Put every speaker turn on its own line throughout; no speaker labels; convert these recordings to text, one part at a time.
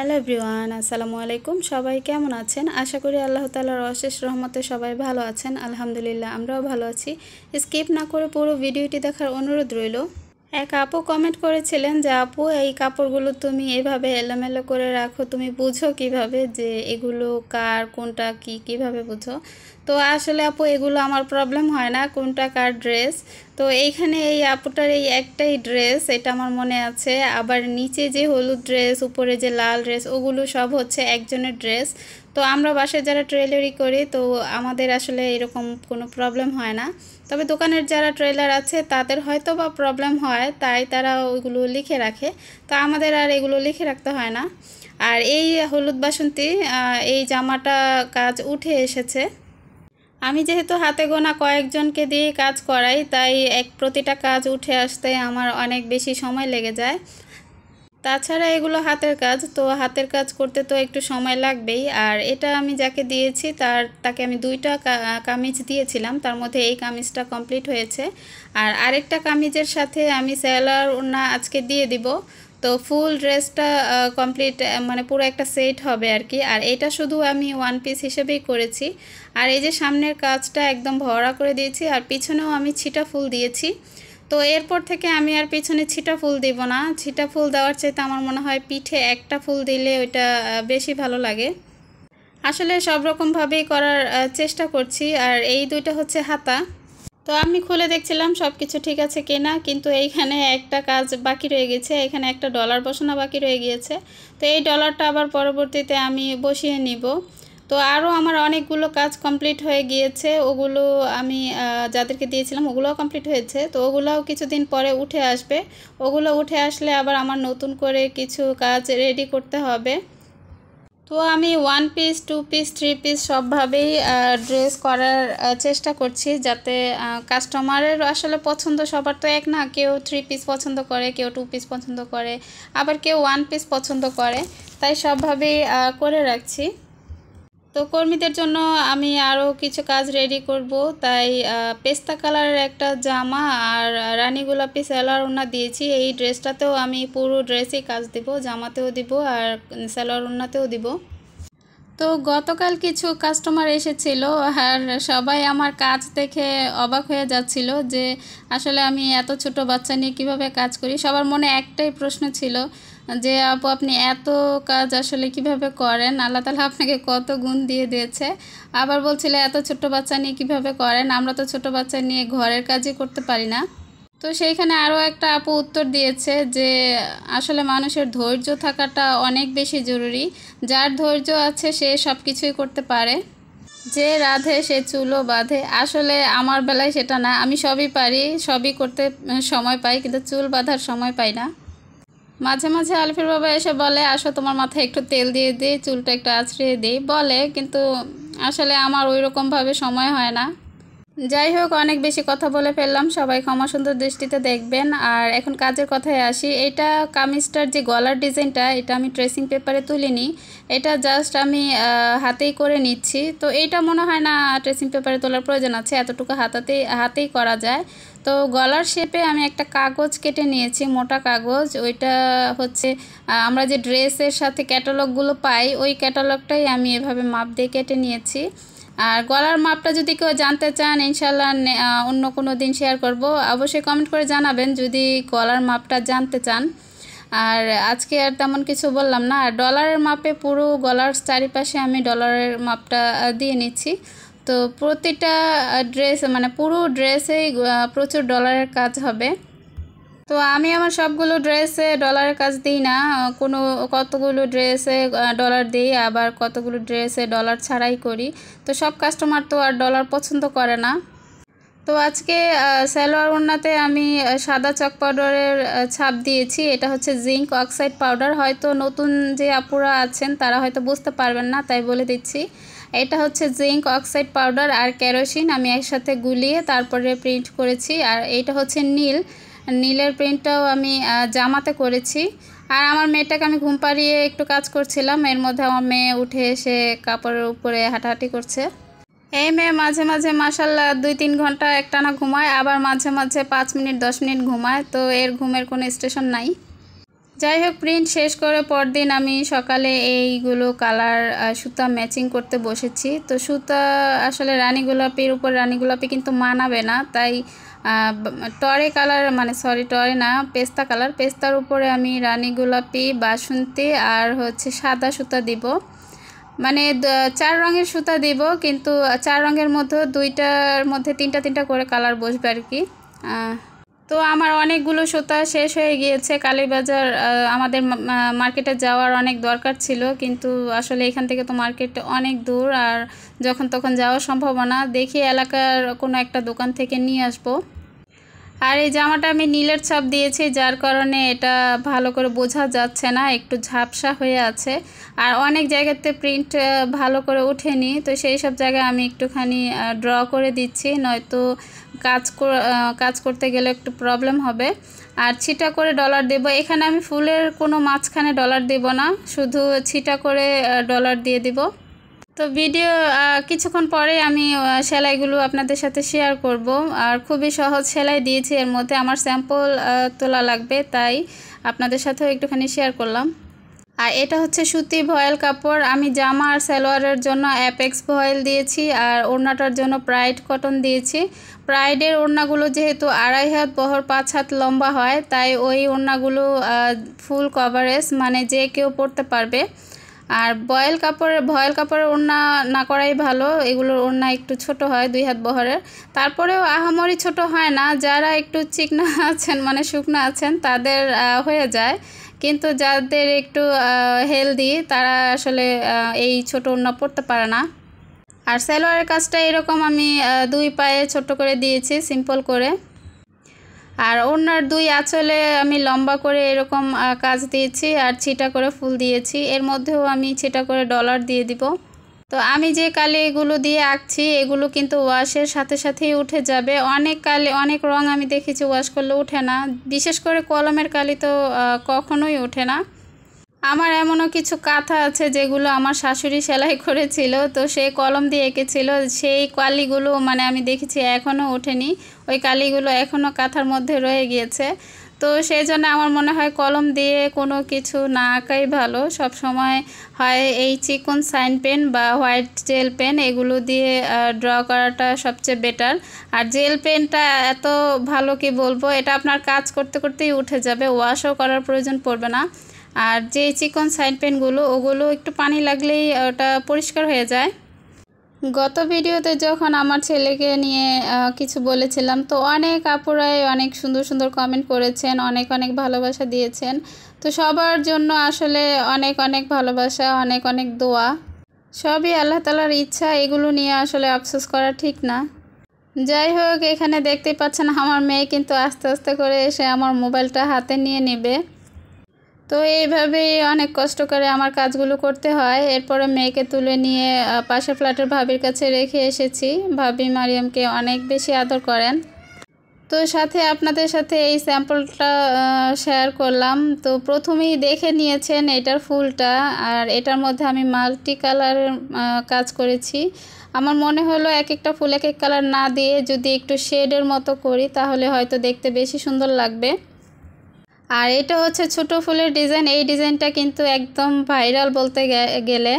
hello everyone আসসালামু আলাইকুম সবাই কেমন আছেন আশা করি আল্লাহ তালার অশেষ রহমতে সবাই ভালো আছেন আলহামদুলিল্লাহ আমরাও ভালো আছি স্কিপ না করে পুরো ভিডিওটি দেখার অনুরোধ রইল এক আপু কমেন্ট করেছিলেন যে আপু এই কাপড়গুলো তুমি এভাবে এলোমেলো করে রাখো তুমি বুঝো কিভাবে যে এগুলো কার কোনটা কি কিভাবে বুঝো তো আসলে আপু এগুলো আমার প্রবলেম হয় না কোনটা কার ড্রেস তো এইখানে এই আপুটার এই একটাই ড্রেস এটা আমার মনে আছে আবার নিচে যে হলুদ ড্রেস উপরে যে লাল ড্রেস ওগুলো সব হচ্ছে একজনের ড্রেস তো আমরা বাসায় যারা ট্রেলারি করি তো আমাদের আসলে এরকম কোনো প্রবলেম হয় না তবে দোকানের যারা ট্রেলার আছে তাদের হয়তো বা প্রবলেম হয় তাই তারা ওইগুলো লিখে রাখে তো আমাদের আর এগুলো লিখে রাখতে হয় না আর এই হলুদ বাসন্তী এই জামাটা কাজ উঠে এসেছে আমি যেহেতু হাতে গোনা কয়েকজনকে দিয়ে কাজ করাই তাই এক প্রতিটা কাজ উঠে আসতে আমার অনেক বেশি সময় লেগে যায় তাছাড়া এগুলো হাতের কাজ তো হাতের কাজ করতে তো একটু সময় লাগবেই আর এটা আমি যাকে দিয়েছি তার তাকে আমি দুইটা কামিজ দিয়েছিলাম তার মধ্যে এই কামিজটা কমপ্লিট হয়েছে আর আরেকটা কামিজের সাথে আমি স্যালার ওনা আজকে দিয়ে দিব তো ফুল ড্রেসটা কমপ্লিট মানে পুরো একটা সেট হবে আর কি আর এটা শুধু আমি ওয়ান পিস হিসেবেই করেছি আর এই যে সামনের কাজটা একদম ভরা করে দিয়েছি আর পিছনেও আমি ছিটা ফুল দিয়েছি তো এরপর থেকে আমি আর পেছনে ছিটা ফুল দিব না ছিটা ফুল দেওয়ার চাইতে আমার মনে হয় পিঠে একটা ফুল দিলে ওইটা বেশি ভালো লাগে আসলে সব রকমভাবেই করার চেষ্টা করছি আর এই দুইটা হচ্ছে হাতা তো আমি খুলে দেখছিলাম সব কিছু ঠিক আছে কিনা কিন্তু এইখানে একটা কাজ বাকি রয়ে গেছে এখানে একটা ডলার বসানো বাকি রয়ে গিয়েছে তো এই ডলারটা আবার পরবর্তীতে আমি বসিয়ে নিব তো আরও আমার অনেকগুলো কাজ কমপ্লিট হয়ে গিয়েছে ওগুলো আমি যাদেরকে দিয়েছিলাম ওগুলোও কমপ্লিট হয়েছে তো ওগুলোও কিছুদিন পরে উঠে আসবে ওগুলো উঠে আসলে আবার আমার নতুন করে কিছু কাজ রেডি করতে হবে তো আমি one piece two piece three piece সবভাবেই ড্রেস করার চেষ্টা করছি যাতে কাস্টমারের আসলে পছন্দ সবার তো এক না কেউ থ্রি পিস পছন্দ করে কেউ টু পিস পছন্দ করে আবার কেউ ওয়ান পিস পছন্দ করে তাই সবভাবেই করে রাখছি তো কর্মীদের জন্য আমি আরও কিছু কাজ রেডি করব তাই পেস্তা কালারের একটা জামা আর রানী গোলাপি স্যালোয়ার ওনা দিয়েছি এই ড্রেসটাতেও আমি পুরো ড্রেসই কাজ দিব জামাতেও দিব আর স্যালোয়ার ওনাতেও দিব তো গতকাল কিছু কাস্টমার এসেছিল আর সবাই আমার কাজ দেখে অবাক হয়ে যাচ্ছিল যে আসলে আমি এত ছোট বাচ্চা নিয়ে কিভাবে কাজ করি সবার মনে একটাই প্রশ্ন ছিল যে আপু আপনি এত কাজ আসলে কিভাবে করেন আল্লাহ তালা আপনাকে কত গুণ দিয়ে দিয়েছে আবার বলছিল এত ছোট বাচ্চা নিয়ে কিভাবে করেন আমরা তো ছোট বাচ্চা নিয়ে ঘরের কাজই করতে পারি না তো সেইখানে আরও একটা আপু উত্তর দিয়েছে যে আসলে মানুষের ধৈর্য থাকাটা অনেক বেশি জরুরি যার ধৈর্য আছে সে সব কিছুই করতে পারে যে রাধে সে চুলো বাঁধে আসলে আমার বেলায় সেটা না আমি সবই পারি সবই করতে সময় পাই কিন্তু চুল বাঁধার সময় পাই না মাঝে মাঝে আলফির বাবা এসে বলে আসো তোমার মাথায় একটু তেল দিয়ে দিই চুলটা একটু আছড়িয়ে দিই বলে কিন্তু আসলে আমার ওই রকমভাবে সময় হয় না যাই হোক অনেক বেশি কথা বলে ফেললাম সবাই ক্ষমা সুন্দর দৃষ্টিতে দেখবেন আর এখন কাজের কথায় আসি এটা কামিজটার যে গলার ডিজাইনটা এটা আমি ট্রেসিং পেপারে তুলিনি এটা জাস্ট আমি হাতেই করে নিচ্ছি তো এইটা মনে হয় না ট্রেসিং পেপারে তোলার প্রয়োজন আছে এতটুকু হাতাতেই হাতেই করা যায় তো গলার শেপে আমি একটা কাগজ কেটে নিয়েছি মোটা কাগজ ওইটা হচ্ছে আমরা যে ড্রেসের সাথে ক্যাটালগুলো পাই ওই ক্যাটালগটাই আমি এভাবে মাপ দিয়ে কেটে নিয়েছি আর গলার মাপটা যদি কেউ জানতে চান ইনশাল্লাহ অন্য কোনো দিন শেয়ার করব অবশ্যই কমেন্ট করে জানাবেন যদি গলার মাপটা জানতে চান আর আজকে আর তেমন কিছু বললাম না আর ডলারের মাপে পুরো গলার চারিপাশে আমি ডলারের মাপটা দিয়ে নিচ্ছি তো প্রতিটা ড্রেস মানে পুরো ড্রেসেই প্রচুর ডলারের কাজ হবে তো আমি আমার সবগুলো ড্রেসে ডলারের কাজ দিই না কোনো কতগুলো ড্রেসে ডলার দিই আবার কতগুলো ড্রেসে ডলার ছাড়াই করি তো সব কাস্টমার তো আর ডলার পছন্দ করে না তো আজকে স্যালোয়ার ওড়নাতে আমি সাদা চক পাউডারের ছাপ দিয়েছি এটা হচ্ছে জিঙ্ক অক্সাইড পাউডার হয়তো নতুন যে আপুরা আছেন তারা হয়তো বুঝতে পারবেন না তাই বলে দিচ্ছি এটা হচ্ছে জিঙ্ক অক্সাইড পাউডার আর কেরোসিন আমি একসাথে গুলিয়ে তারপরে প্রিন্ট করেছি আর এইটা হচ্ছে নীল নীলের প্রিন্টটাও আমি জামাতে করেছি আর আমার মেয়েটাকে আমি ঘুম পাড়িয়ে একটু কাজ করছিলাম এর মধ্যে আমার মেয়ে উঠে এসে কাপড়ের উপরে হাঁটাহাঁটি করছে এই মেয়ে মাঝে মাঝে মাসাল্লাহ দুই তিন ঘন্টা একটানা ঘুমায় আবার মাঝে মাঝে পাঁচ মিনিট দশ মিনিট ঘুমায় তো এর ঘুমের কোনো স্টেশন নাই যাই হোক প্রিন্ট শেষ করে পরদিন আমি সকালে এইগুলো কালার সুতা ম্যাচিং করতে বসেছি তো সুতা আসলে রানী গোলাপির উপর রানী গোলাপি কিন্তু মানাবে না তাই টরে কালার মানে সরি টরে না পেস্তা কালার পেস্তার উপরে আমি রানী গোলাপি বাসন্তী আর হচ্ছে সাদা সুতা দিব মানে চার রঙের সুতা দিব কিন্তু চার রঙের মধ্যে দুইটার মধ্যে তিনটা তিনটা করে কালার বসবে আর কি তো আমার অনেকগুলো সুতা শেষ হয়ে গিয়েছে কালীবাজার আমাদের মার্কেটে যাওয়ার অনেক দরকার ছিল কিন্তু আসলে এখান থেকে তো মার্কেট অনেক দূর আর যখন তখন যাওয়া সম্ভাবনা দেখি এলাকার কোনো একটা দোকান থেকে নিয়ে আসবো আর এই জামাটা আমি নীলের ছাপ দিয়েছি যার কারণে এটা ভালো করে বোঝা যাচ্ছে না একটু ঝাপসা হয়ে আছে আর অনেক জায়গাতে প্রিন্ট ভালো করে ওঠেনি তো সেই সব জায়গায় আমি একটুখানি ড্র করে দিচ্ছি নয়তো কাজ কাজ করতে গেলে একটু প্রবলেম হবে আর ছিটা করে ডলার দেব এখানে আমি ফুলের কোনো মাঝখানে ডলার দেব না শুধু ছিটা করে ডলার দিয়ে দিব তো ভিডিও কিছুক্ষণ পরে আমি সেলাইগুলো আপনাদের সাথে শেয়ার করব আর খুবই সহজ সেলাই দিয়েছি এর মধ্যে আমার স্যাম্পল তোলা লাগবে তাই আপনাদের সাথেও একটুখানি শেয়ার করলাম আর এটা হচ্ছে সুতি ভয়েল কাপড় আমি জামা আর সালোয়ারের জন্য অ্যাপেক্স ভয়েল দিয়েছি আর ওড়নাটার জন্য প্রাইড কটন দিয়েছি প্রাইডের ওড়নাগুলো যেহেতু আড়াই হাত বহর পাঁচ হাত লম্বা হয় তাই ওই ওড়নাগুলো ফুল কভারেজ মানে যে কেউ পরতে পারবে আর বয়েল কাপড়ের ভয়েল কাপড়ের ওড়না না করাই ভালো এগুলোর ওড়না একটু ছোট হয় দুই হাত বহরের তারপরেও আহামরি ছোট হয় না যারা একটু চিকনা আছেন মানে শুকনা আছেন তাদের হয়ে যায় কিন্তু যাদের একটু হেলদি তারা আসলে এই ছোট ওড়না পড়তে পারে না আর সেলোয়ারের কাজটা এরকম আমি দুই পায়ে ছোট করে দিয়েছি সিম্পল করে আর ওনার দুই আঁচলে আমি লম্বা করে এরকম কাজ দিয়েছি আর ছিটা করে ফুল দিয়েছি এর মধ্যেও আমি ছিটা করে ডলার দিয়ে দিব তো আমি যে কালে এগুলো দিয়ে আঁকছি এগুলো কিন্তু ওয়াশের সাথে সাথেই উঠে যাবে অনেক কালে অনেক রং আমি দেখেছি ওয়াশ করলে উঠে না বিশেষ করে কলমের কালি তো কখনোই ওঠে না আমার এমনও কিছু কাঁথা আছে যেগুলো আমার শাশুড়ি সেলাই করেছিল তো সে কলম দিয়ে এঁকেছিল সেই কালিগুলো মানে আমি দেখেছি এখনও ওঠেনি ওই কালিগুলো এখনও কাঁথার মধ্যে রয়ে গিয়েছে তো সেই জন্য আমার মনে হয় কলম দিয়ে কোনো কিছু না আঁকাই ভালো সব সময় হয় এই চিকন সাইন পেন বা হোয়াইট জেল পেন এগুলো দিয়ে ড্র করাটা সবচেয়ে বেটার আর জেল পেনটা এত ভালো কি বলবো এটা আপনার কাজ করতে করতেই উঠে যাবে ওয়াশও করার প্রয়োজন পড়বে না আর যে চিকন সাইন পেনগুলো ওগুলো একটু পানি লাগলেই ওটা পরিষ্কার হয়ে যায় গত ভিডিওতে যখন আমার ছেলেকে নিয়ে কিছু বলেছিলাম তো অনেক আপুরাই অনেক সুন্দর সুন্দর কমেন্ট করেছেন অনেক অনেক ভালোবাসা দিয়েছেন তো সবার জন্য আসলে অনেক অনেক ভালোবাসা অনেক অনেক দোয়া সবই আল্লাহ তালার ইচ্ছা এগুলো নিয়ে আসলে আফসোস করা ঠিক না যাই হোক এখানে দেখতে পাচ্ছেন আমার মেয়ে কিন্তু আস্তে আস্তে করে এসে আমার মোবাইলটা হাতে নিয়ে নেবে তো এইভাবেই অনেক কষ্ট করে আমার কাজগুলো করতে হয় এরপরে মেয়েকে তুলে নিয়ে পাশের ফ্ল্যাটের ভাবির কাছে রেখে এসেছি ভাবি মারিয়ামকে অনেক বেশি আদর করেন তো সাথে আপনাদের সাথে এই স্যাম্পলটা শেয়ার করলাম তো প্রথমেই দেখে নিয়েছেন এটার ফুলটা আর এটার মধ্যে আমি মাল্টি কালার কাজ করেছি আমার মনে হলো এক একটা ফুল এক এক কালার না দিয়ে যদি একটু শেডের মতো করি তাহলে হয়তো দেখতে বেশি সুন্দর লাগবে আর এটা হচ্ছে ছোট ফুলের ডিজাইন এই ডিজাইনটা কিন্তু একদম ভাইরাল বলতে গেলে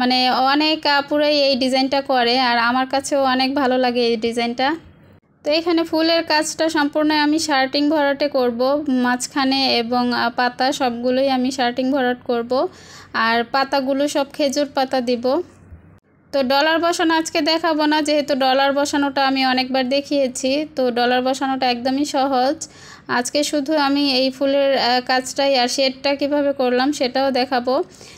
মানে অনেক আপুরাই এই ডিজাইনটা করে আর আমার কাছেও অনেক ভালো লাগে এই ডিজাইনটা তো এখানে ফুলের কাজটা সম্পূর্ণ আমি শার্টিং ভরাটে করব মাঝখানে এবং পাতা সবগুলোই আমি শার্টিং ভরাট করব আর পাতাগুলো সব খেজুর পাতা দিব তো ডলার বসানো আজকে দেখাবো না যেহেতু ডলার বসানোটা আমি অনেকবার দেখিয়েছি তো ডলার বসানোটা একদমই সহজ আজকে শুধু আমি এই ফুলের কাজটাই আর শেডটা কীভাবে করলাম সেটাও দেখাবো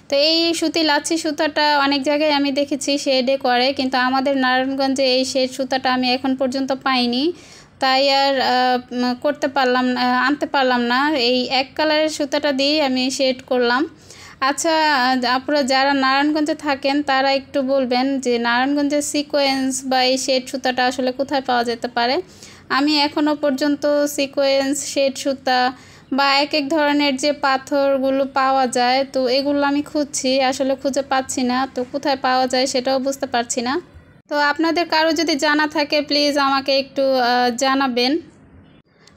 তো এই সুতি লাচ্ছি সুতাটা অনেক জায়গায় আমি দেখেছি শেডে করে কিন্তু আমাদের নারায়ণগঞ্জে এই শেড সুতাটা আমি এখন পর্যন্ত পাইনি তাই আর করতে পারলাম আনতে পারলাম না এই এক কালারের সুতাটা দিয়েই আমি শেড করলাম আচ্ছা আপনারা যারা নারায়ণগঞ্জে থাকেন তারা একটু বলবেন যে নারায়ণগঞ্জের সিকোয়েন্স বা এই শেড সুতাটা আসলে কোথায় পাওয়া যেতে পারে আমি এখনও পর্যন্ত সিকোয়েন্স শেড সুতা বা এক এক ধরনের যে পাথরগুলো পাওয়া যায় তো এগুলো আমি খুঁজছি আসলে খুঁজে পাচ্ছি না তো কোথায় পাওয়া যায় সেটাও বুঝতে পারছি না তো আপনাদের কারো যদি জানা থাকে প্লিজ আমাকে একটু জানাবেন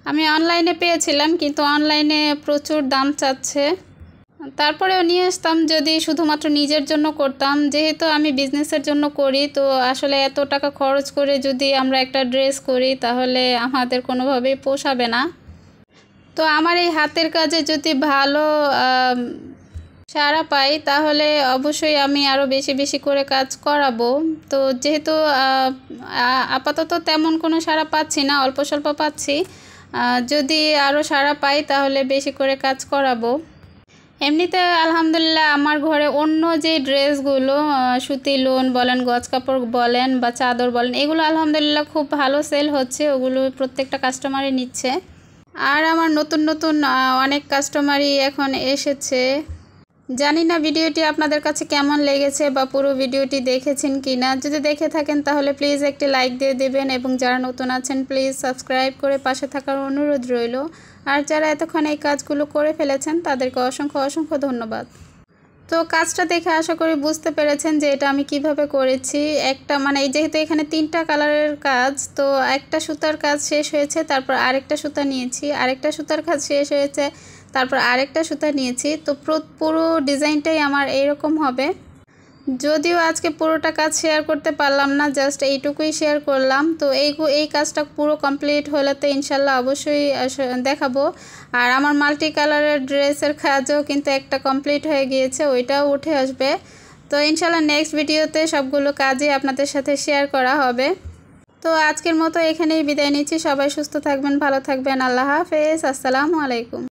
আমি অনলাইনে পেয়েছিলাম কিন্তু অনলাইনে প্রচুর দাম চাচ্ছে তারপরেও নিয়ে আসতাম যদি শুধুমাত্র নিজের জন্য করতাম যেহেতু আমি বিজনেসের জন্য করি তো আসলে এত টাকা খরচ করে যদি আমরা একটা ড্রেস করি তাহলে আমাদের কোনোভাবেই পোষাবে না তো আমার এই হাতের কাজে যদি ভালো সারা পাই তাহলে অবশ্যই আমি আরও বেশি বেশি করে কাজ করাবো তো যেহেতু আপাতত তেমন কোনো সারা পাচ্ছি না অল্প স্বল্প পাচ্ছি যদি আরও সারা পাই তাহলে বেশি করে কাজ করাবো এমনিতে আলহামদুলিল্লাহ আমার ঘরে অন্য যে ড্রেসগুলো সুতি লোন বলেন গজ কাপড় বলেন বা চাদর বলেন এগুলো আলহামদুলিল্লাহ খুব ভালো সেল হচ্ছে ওগুলো প্রত্যেকটা কাস্টমারই নিচ্ছে আর আমার নতুন নতুন অনেক কাস্টমারই এখন এসেছে জানি না ভিডিওটি আপনাদের কাছে কেমন লেগেছে বা পুরো ভিডিওটি দেখেছেন কি না যদি দেখে থাকেন তাহলে প্লিজ একটি লাইক দিয়ে দেবেন এবং যারা নতুন আছেন প্লিজ সাবস্ক্রাইব করে পাশে থাকার অনুরোধ রইল আর যারা এতক্ষণ এই কাজগুলো করে ফেলেছেন তাদেরকে অসংখ্য অসংখ্য ধন্যবাদ তো কাজটা দেখে আশা করি বুঝতে পেরেছেন যে এটা আমি কিভাবে করেছি একটা মানে এই যেহেতু এখানে তিনটা কালারের কাজ তো একটা সুতার কাজ শেষ হয়েছে তারপর আরেকটা সুতা নিয়েছি আরেকটা সুতার কাজ শেষ হয়েছে তারপর আরেকটা সুতা নিয়েছি তো পুরো ডিজাইনটাই আমার এইরকম হবে যদিও আজকে পুরোটা কাজ শেয়ার করতে পারলাম না জাস্ট এইটুকুই শেয়ার করলাম তো এই এই কাজটা পুরো কমপ্লিট হলে তো ইনশাল্লাহ অবশ্যই দেখাবো আর আমার মাল্টি কালারের ড্রেসের কাজও কিন্তু একটা কমপ্লিট হয়ে গিয়েছে ওইটাও উঠে আসবে তো ইনশাল্লাহ নেক্সট ভিডিওতে সবগুলো কাজই আপনাদের সাথে শেয়ার করা হবে তো আজকের মতো এখানেই বিদায় নিচ্ছি সবাই সুস্থ থাকবেন ভালো থাকবেন আল্লাহ হাফেজ আসসালামু আলাইকুম